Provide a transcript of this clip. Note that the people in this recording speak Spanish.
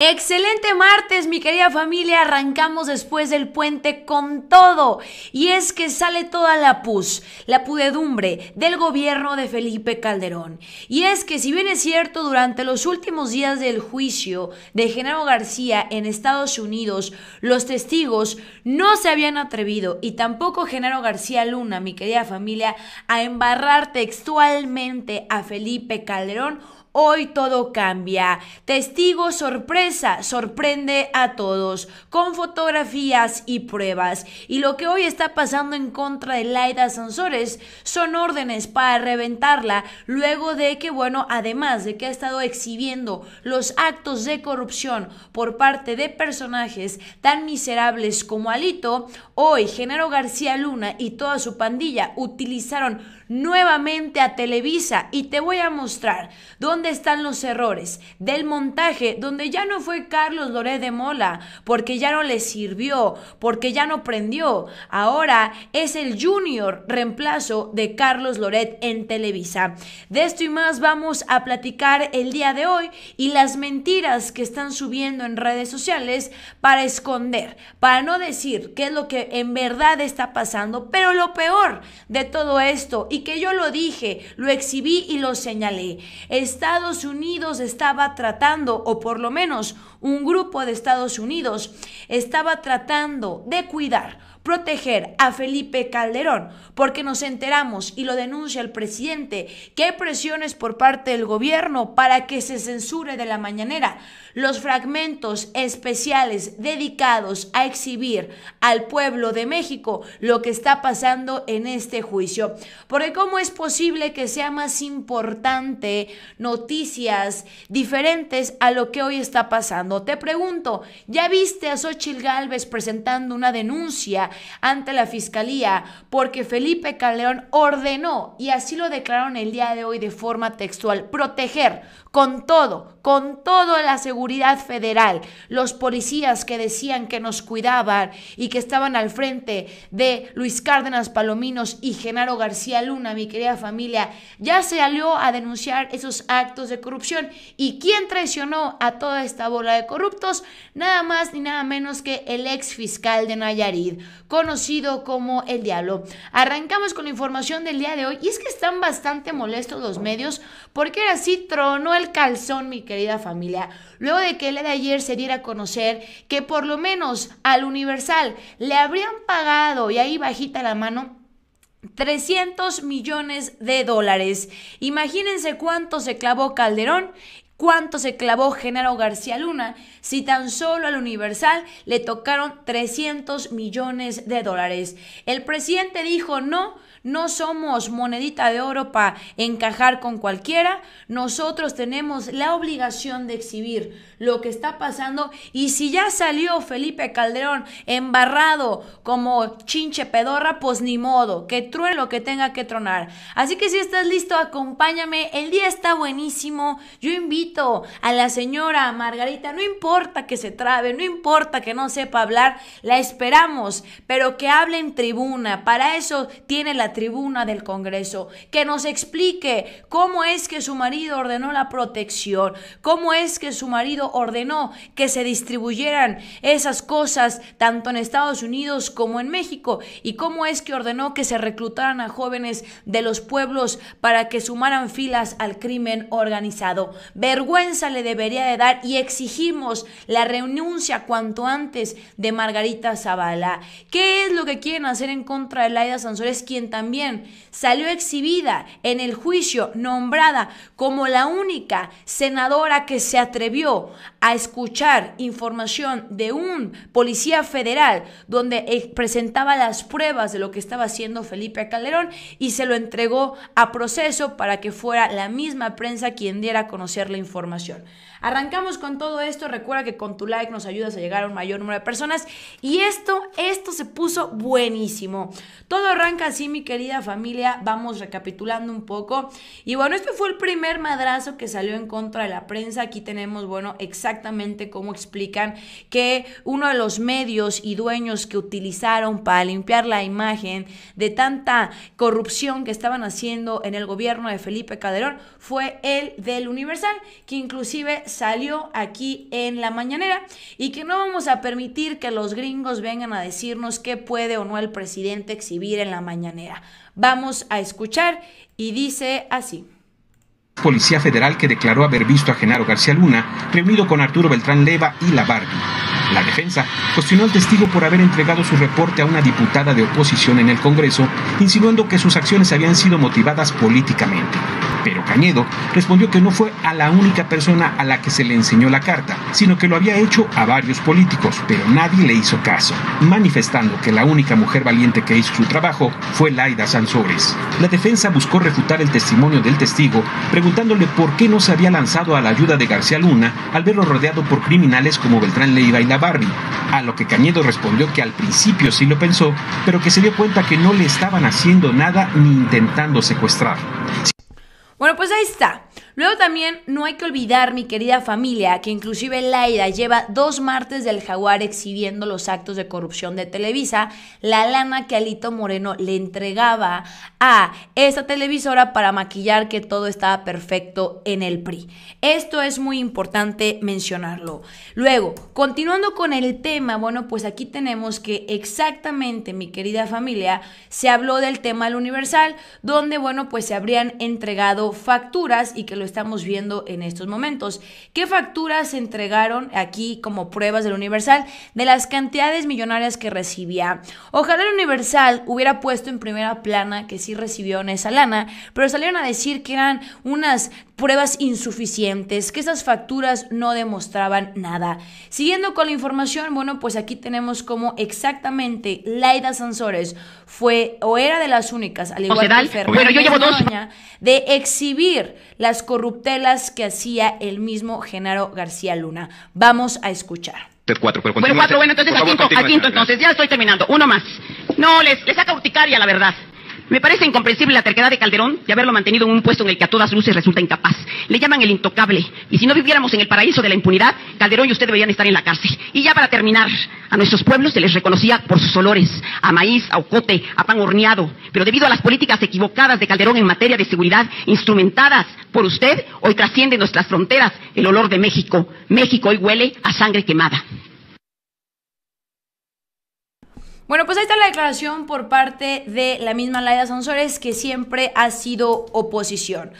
Excelente martes, mi querida familia. Arrancamos después del puente con todo. Y es que sale toda la pus, la pudedumbre del gobierno de Felipe Calderón. Y es que si bien es cierto, durante los últimos días del juicio de Genaro García en Estados Unidos, los testigos no se habían atrevido y tampoco Genaro García Luna, mi querida familia, a embarrar textualmente a Felipe Calderón Hoy todo cambia. Testigo sorpresa sorprende a todos con fotografías y pruebas. Y lo que hoy está pasando en contra de Laida Sansores son órdenes para reventarla luego de que, bueno, además de que ha estado exhibiendo los actos de corrupción por parte de personajes tan miserables como Alito, hoy Genaro García Luna y toda su pandilla utilizaron nuevamente a Televisa y te voy a mostrar dónde ¿Dónde están los errores? Del montaje, donde ya no fue Carlos Loret de Mola, porque ya no le sirvió, porque ya no prendió. Ahora es el junior reemplazo de Carlos Loret en Televisa. De esto y más vamos a platicar el día de hoy y las mentiras que están subiendo en redes sociales para esconder, para no decir qué es lo que en verdad está pasando, pero lo peor de todo esto y que yo lo dije, lo exhibí y lo señalé. Está Estados Unidos estaba tratando, o por lo menos un grupo de Estados Unidos estaba tratando de cuidar proteger a Felipe Calderón, porque nos enteramos y lo denuncia el presidente, que presiones por parte del gobierno para que se censure de la mañanera los fragmentos especiales dedicados a exhibir al pueblo de México lo que está pasando en este juicio. Porque ¿cómo es posible que sea más importante noticias diferentes a lo que hoy está pasando? Te pregunto, ¿ya viste a Xochil Galvez presentando una denuncia ante la Fiscalía porque Felipe Calderón ordenó, y así lo declararon el día de hoy de forma textual, proteger con todo, con toda la seguridad federal, los policías que decían que nos cuidaban y que estaban al frente de Luis Cárdenas Palominos y Genaro García Luna, mi querida familia, ya se salió a denunciar esos actos de corrupción. ¿Y quién traicionó a toda esta bola de corruptos? Nada más ni nada menos que el ex fiscal de Nayarit, conocido como el Diablo. Arrancamos con la información del día de hoy y es que están bastante molestos los medios porque era así tronó el calzón, mi querida querida familia, luego de que el de ayer se diera a conocer que por lo menos al Universal le habrían pagado, y ahí bajita la mano, 300 millones de dólares. Imagínense cuánto se clavó Calderón cuánto se clavó Genaro García Luna si tan solo al Universal le tocaron 300 millones de dólares. El presidente dijo no. No somos monedita de oro para encajar con cualquiera. Nosotros tenemos la obligación de exhibir lo que está pasando. Y si ya salió Felipe Calderón embarrado como chinche pedorra, pues ni modo, que truene lo que tenga que tronar. Así que si estás listo, acompáñame. El día está buenísimo. Yo invito a la señora Margarita, no importa que se trabe, no importa que no sepa hablar, la esperamos, pero que hable en tribuna, para eso tiene la tribuna del Congreso, que nos explique cómo es que su marido ordenó la protección, cómo es que su marido ordenó que se distribuyeran esas cosas tanto en Estados Unidos como en México y cómo es que ordenó que se reclutaran a jóvenes de los pueblos para que sumaran filas al crimen organizado. Ver vergüenza le debería de dar y exigimos la renuncia cuanto antes de Margarita Zavala. ¿Qué es lo que quieren hacer en contra de Laida Sansores, quien también salió exhibida en el juicio, nombrada como la única senadora que se atrevió a escuchar información de un policía federal donde presentaba las pruebas de lo que estaba haciendo Felipe Calderón y se lo entregó a proceso para que fuera la misma prensa quien diera a conocer la información? información. Arrancamos con todo esto. Recuerda que con tu like nos ayudas a llegar a un mayor número de personas. Y esto, esto se puso buenísimo. Todo arranca así, mi querida familia. Vamos recapitulando un poco. Y bueno, este fue el primer madrazo que salió en contra de la prensa. Aquí tenemos, bueno, exactamente cómo explican que uno de los medios y dueños que utilizaron para limpiar la imagen de tanta corrupción que estaban haciendo en el gobierno de Felipe Calderón fue el del Universal que inclusive salió aquí en la mañanera y que no vamos a permitir que los gringos vengan a decirnos qué puede o no el presidente exhibir en la mañanera. Vamos a escuchar y dice así policía federal que declaró haber visto a Genaro García Luna reunido con Arturo Beltrán Leva y la la defensa cuestionó al testigo por haber entregado su reporte a una diputada de oposición en el Congreso, insinuando que sus acciones habían sido motivadas políticamente. Pero Cañedo respondió que no fue a la única persona a la que se le enseñó la carta, sino que lo había hecho a varios políticos, pero nadie le hizo caso, manifestando que la única mujer valiente que hizo su trabajo fue Laida Sansores. La defensa buscó refutar el testimonio del testigo, preguntándole por qué no se había lanzado a la ayuda de García Luna al verlo rodeado por criminales como Beltrán Leiva y la a a lo que Cañedo respondió que al principio sí lo pensó, pero que se dio cuenta que no le estaban haciendo nada ni intentando secuestrar. Bueno, pues ahí está. Luego también no hay que olvidar, mi querida familia, que inclusive Laida lleva dos martes del jaguar exhibiendo los actos de corrupción de Televisa, la lana que Alito Moreno le entregaba a esta televisora para maquillar que todo estaba perfecto en el PRI. Esto es muy importante mencionarlo. Luego, continuando con el tema, bueno, pues aquí tenemos que exactamente, mi querida familia, se habló del tema al Universal, donde, bueno, pues se habrían entregado facturas y que lo estamos viendo en estos momentos. ¿Qué facturas se entregaron aquí como pruebas del Universal de las cantidades millonarias que recibía? Ojalá el Universal hubiera puesto en primera plana que sí recibió en esa lana, pero salieron a decir que eran unas pruebas insuficientes, que esas facturas no demostraban nada. Siguiendo con la información, bueno, pues aquí tenemos cómo exactamente Laida Sansores fue o era de las únicas, al igual que Fernanda de exhibir las corruptelas que hacía el mismo Genaro García Luna. Vamos a escuchar. Cuatro, pero bueno, cuatro, bueno, entonces al quinto, entonces, ya estoy terminando. Uno más. No, les, les saca urticaria, la verdad. Me parece incomprensible la terquedad de Calderón de haberlo mantenido en un puesto en el que a todas luces resulta incapaz. Le llaman el intocable. Y si no viviéramos en el paraíso de la impunidad, Calderón y usted deberían estar en la cárcel. Y ya para terminar, a nuestros pueblos se les reconocía por sus olores, a maíz, a ocote, a pan horneado. Pero debido a las políticas equivocadas de Calderón en materia de seguridad, instrumentadas por usted, hoy trasciende nuestras fronteras el olor de México. México hoy huele a sangre quemada. Bueno, pues ahí está la declaración por parte de la misma Laida Sansores, que siempre ha sido oposición.